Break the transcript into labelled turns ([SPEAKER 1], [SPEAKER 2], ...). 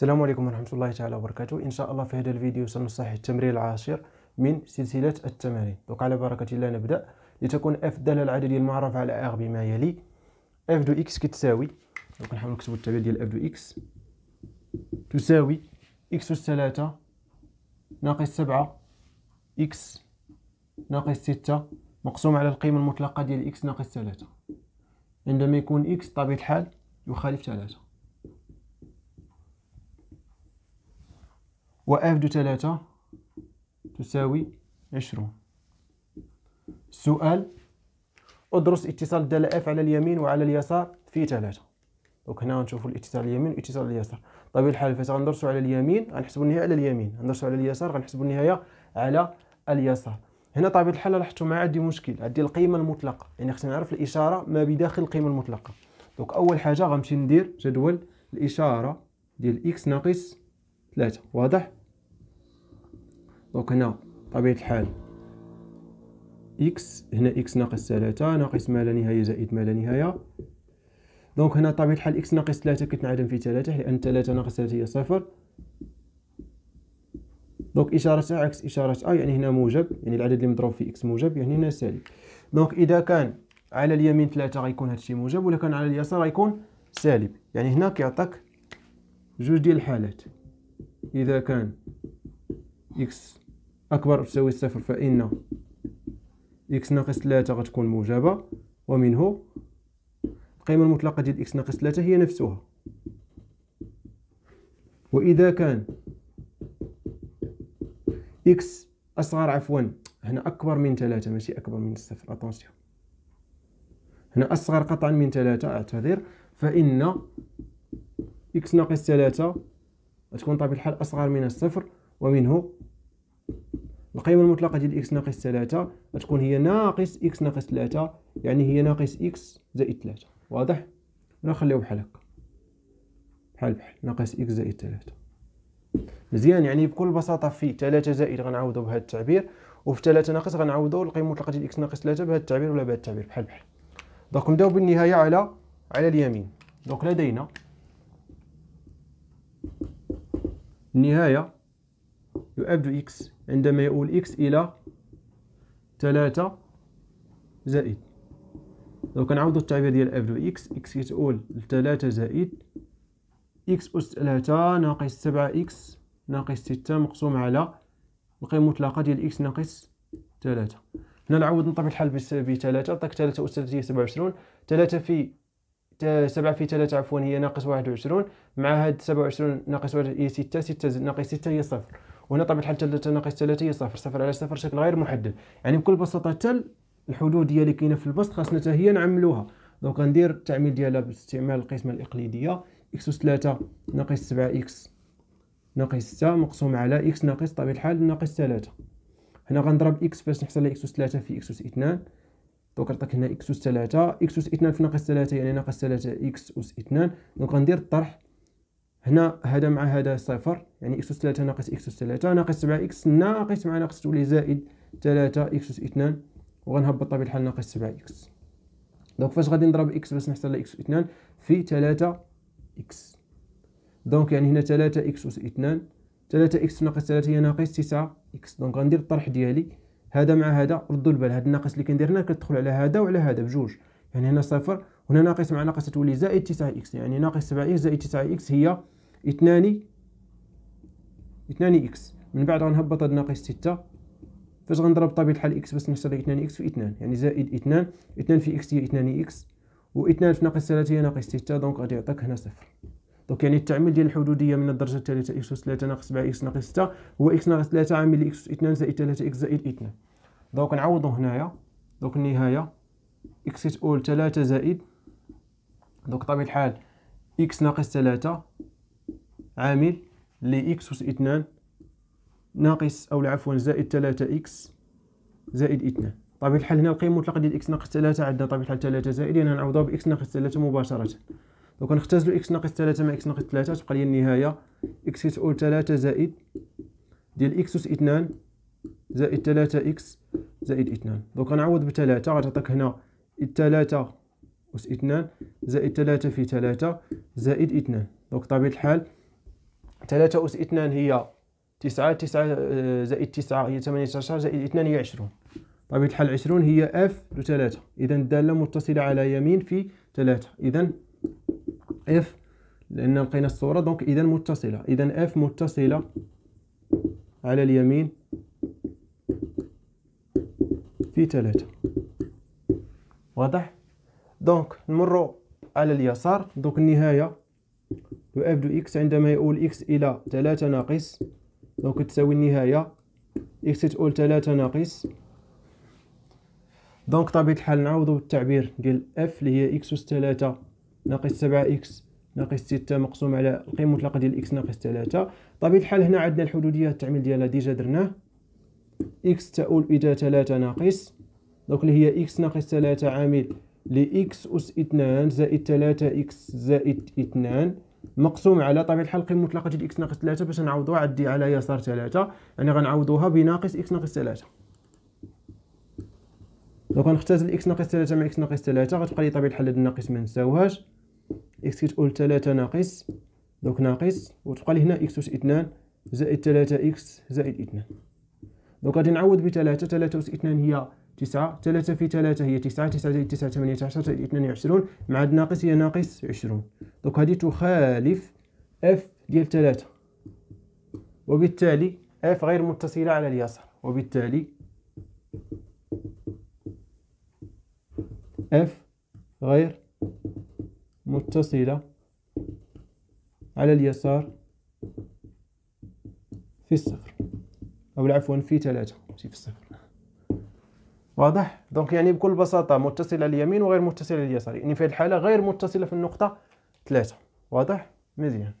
[SPEAKER 1] السلام عليكم ورحمة الله تعالى وبركاته إن شاء الله في هذا الفيديو سنصحح التمرين العاشر من سلسلة التمارين دوك على بركة الله نبدأ لتكون اف دالة العددية المعرفة على اغ بما يلي اف دو اكس كتساوي دوك نحاول نكتبو التعبير ديال اف دو اكس تساوي اكس أس ثلاثة ناقص سبعة اكس ناقص ستة مقسوم على القيمة المطلقة ديال اكس ناقص ثلاثة عندما يكون اكس بطبيعة الحال يخالف ثلاثة واف دو ثلاثة تساوي عشرون السؤال ادرس اتصال الدالة اف على اليمين وعلى اليسار في ثلاثة دونك هنا غنشوفو الاتصال اليمين والاتصال اليسار طبيعي الحال فاش غندرسو على اليمين غنحسبو النهاية على اليمين غندرسو على اليسار غنحسبو النهاية على اليسار هنا طبيعة الحال لاحظتو معايا عندي مشكل عندي القيمة المطلقة يعني خصني نعرف الإشارة ما بداخل القيمة المطلقة دونك أول حاجة غنمشي ندير جدول الإشارة ديال إكس ناقص ثلاثة واضح دونك هنا طبيعة الحال إكس هنا إكس ناقص ثلاثة ناقص ما لا نهاية زائد ما لا نهاية دونك هنا طبيعة الحال إكس ناقص ثلاثة كتنعدم في ثلاثة لأن ثلاثة ناقص ثلاثة هي صفر دونك إشارة أ عكس إشارة أ يعني هنا موجب يعني العدد اللي مضروب في إكس موجب يعني هنا سالب دونك إذا كان على اليمين ثلاثة غيكون هادشي موجب ولا كان على اليسار غيكون سالب يعني هنا كيعطيك جوج ديال الحالات إذا كان إكس أكبر تساوي صفر فإن إكس ناقص تلاتة غتكون موجبة ومنه القيمة المطلقة ديال إكس ناقص تلاتة هي نفسها وإذا كان إكس أصغر عفوا هنا أكبر من تلاتة ماشي أكبر من الصفر أتونسيون هنا أصغر قطعا من تلاتة أعتذر فإن إكس ناقص تلاتة تكون طبيعة الحال أصغر من الصفر ومنه القيمة المطلقة ديال إكس ناقص ثلاثة غتكون هي ناقص إكس ناقص ثلاثة يعني هي ناقص إكس زائد ثلاثة واضح ولا بحال هكا بحال بحال ناقص إكس زائد ثلاثة مزيان يعني بكل بساطة في ثلاثة زائد غنعوضو بهذا التعبير وفي ثلاثة ناقص غنعوضو القيمة المطلقة ديال إكس ناقص ثلاثة بهذا التعبير ولا بهذا التعبير بحال بحال دونك نبداو بالنهاية على على اليمين دونك لدينا النهاية يؤبد إكس عندما يؤول إكس إلى 3 زائد لو كنعوضوا التعبير ديال اف دو اكس اكس كتؤول 3 زائد اكس أس 3 ناقص سبعة اكس ناقص ستة مقسوم على القيمة المطلقة ديال اكس ناقص 3 هنا نعوض نطبع الحل بسلبي 3 عطاك 3 أس 3 هي سبعة وعشرون في 7 في 3 عفوا هي ناقص واحد وعشرون مع هاد سبعة وعشرون ناقص واحد هي ستة ستة ناقص ستة هي صفر وهنا طبيعه الحال تل ناقص ثلاثه هي صفر صفر على صفر شكل غير محدد يعني بكل بساطه حتى الحدود ديالي اللي كاينه في البسط خاصنا حتى هي نعملوها دونك غندير التعميل ديالها باستعمال القسمه الاقليديه اكس اس تلاتة ناقص سبعة اكس ناقص ستة مقسوم على اكس ناقص طبيعه الحال ناقص تلاتة هنا غنضرب اكس باش نحصل على اكس اس تلاتة في اكس اس اثنان دونك عطاك هنا اكس اس تلاتة اكس اس اثنان في ناقص تلاتة يعني ناقص 3 اكس اس اثنان دونك غندير الطرح هنا هذا مع هذا صفر يعني إكس أس 3 ناقص إكس أس 3 ناقص 7 إكس ناقص مع ناقص تولي زائد 3 إكس أس وغنهبط بطبيعه الحال ناقص 7 إكس دونك فاش غادي نضرب إكس باش نحصل على إكس أس 2 في 3 إكس دونك يعني هنا 3 إكس أس 2 3 إكس ناقص 3 هي ناقص 9 إكس دونك غندير الطرح ديالي هذا مع هذا ردوا البال هذا الناقص اللي كندير هنا كتدخل على هذا وعلى هذا بجوج يعني هنا صفر هنا ناقص مع ناقص تولي زائد 9 إكس يعني ناقص 7 إكس زائد 9 إكس هي 2 2 إكس من بعد غنهبط هاد ناقص 6 فاش غنضرب بطبيعة الحال إكس باش نحصل 2 إكس في 2 يعني زائد 2 2 في إكس هي 2 إكس و2 في ناقص 3 هي ناقص 6 دونك غادي يعطيك هنا صفر دونك يعني التعميل ديال الحدوديه من الدرجه الثالثه اكس اس 3 ناقص 7 اكس ناقص 6 هو اكس ناقص 3 عامل اكس اس 2 زائد 3 اكس زائد 2 دونك نعوضو هنايا دونك النهايه اكس اول 3 زائد دونك طبيعة الحال إكس ناقص ثلاثة عامل لي إكس أس اثنان ناقص أو عفوا زائد ثلاثة إكس زائد اثنان طبيعة الحال هنا القيمة المطلقة ديال إكس ناقص ثلاثة عندنا طبيعة الحال ثلاثة زائد يعني غنعوضوها بإكس ناقص ثلاثة مباشرة دونك نختزلو إكس ناقص ثلاثة مع إكس ناقص ثلاثة تبقى لي النهاية إكس كتقول ثلاثة زائد ديال إكس أس اثنان زائد ثلاثة إكس زائد اثنان دونك غنعوض بثلاثة غتعطيك هنا ثلاثة أس اثنان زائد ثلاثة في ثلاثة زائد اثنان دونك طبيعة الحال ثلاثة أس اثنان هي تسعة تسعة آه، زائد تسعة هي ثمانية عشر زائد اثنان هي عشرون طبيعة الحال عشرون هي اف ثلاثة إذا الدالة متصلة على يمين في ثلاثة إذا اف لأن لقينا الصورة دونك إذا متصلة إذا اف متصلة على اليمين في ثلاثة واضح؟ دونك نمرو على اليسار دونك النهايه اف دو اكس عندما يؤول اكس الى 3 ناقص دونك تساوي النهايه اكس تؤول 3 ناقص دونك طبيعه الحال نعوضو التعبير ديال اف اللي هي اكس اس 3 ناقص 7 اكس ناقص 6 مقسوم على القيمه المطلقه ديال اكس ناقص 3 طبيعه الحال هنا عندنا الحدوديه التعميل ديالها ديجا درناه اكس تؤول الى 3 ناقص دونك اللي هي اكس ناقص 3 عامل لإكس أس 2 زائد 3 3x زائد 2 مقسوم على طبيعة الحال قيمة مطلقة ديال x ناقص 3 باش نعوضوها عندي على يسار 3 يعني غنعوضوها بناقص x ناقص 3 لو كنختزل x ناقص 3 مع x ناقص 3 غتبقى لي طبيعة الحال هاد الناقص ما نساوهاش إكس كتقول 3 ناقص دوك ناقص وتبقى لي هنا x أس 2 زائد 3 3x زائد 2 دوك غادي نعوض ب 3 3 أس 2 هي تسعة ثلاثة في ثلاثة هي تسعة تسعة زائد تسعة ثمانية عشرة اثنان وعشرون مع الناقص هي ناقص عشرون دوك هادي تخالف إف ديال ثلاثة وبالتالي إف غير متصلة على اليسار وبالتالي إف غير متصلة على اليسار في الصفر أو عفوا في ثلاثة في الصفر واضح دونك يعني بكل بساطه متصله اليمين وغير متصله اليسار يعني في الحاله غير متصله في النقطه 3 واضح مزيان